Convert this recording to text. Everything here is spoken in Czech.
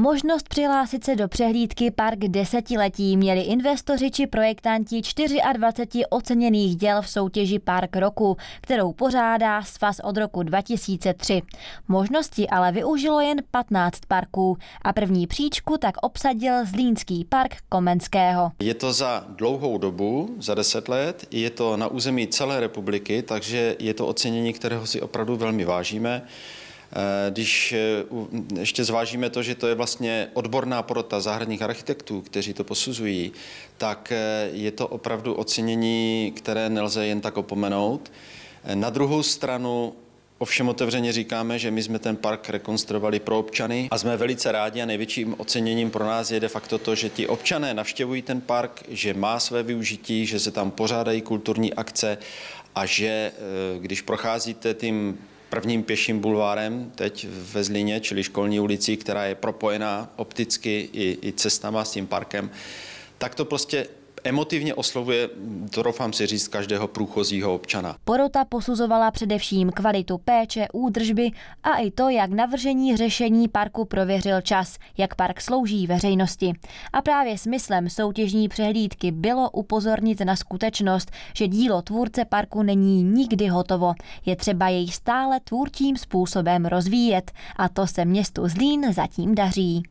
Možnost přihlásit se do přehlídky Park desetiletí měli investoři či projektanti 24 oceněných děl v soutěži Park roku, kterou pořádá svaz od roku 2003. Možnosti ale využilo jen 15 parků a první příčku tak obsadil Zlínský park Komenského. Je to za dlouhou dobu, za 10 let, je to na území celé republiky, takže je to ocenění, kterého si opravdu velmi vážíme. Eh, když eh, ještě zvážíme to, že to je vlastně odborná porota zahradních architektů, kteří to posuzují, tak eh, je to opravdu ocenění, které nelze jen tak opomenout. Na druhou stranu Ovšem otevřeně říkáme, že my jsme ten park rekonstruovali pro občany a jsme velice rádi a největším oceněním pro nás je de facto to, že ti občané navštěvují ten park, že má své využití, že se tam pořádají kulturní akce a že když procházíte tím prvním pěším bulvárem teď ve Zlíně, čili školní ulicí, která je propojená opticky i, i cestama s tím parkem, tak to prostě emotivně oslovuje, to doufám si říct, každého průchozího občana. Porota posuzovala především kvalitu péče, údržby a i to, jak navržení řešení parku prověřil čas, jak park slouží veřejnosti. A právě smyslem soutěžní přehlídky bylo upozornit na skutečnost, že dílo tvůrce parku není nikdy hotovo. Je třeba jej stále tvůrčím způsobem rozvíjet a to se městu Zlín zatím daří.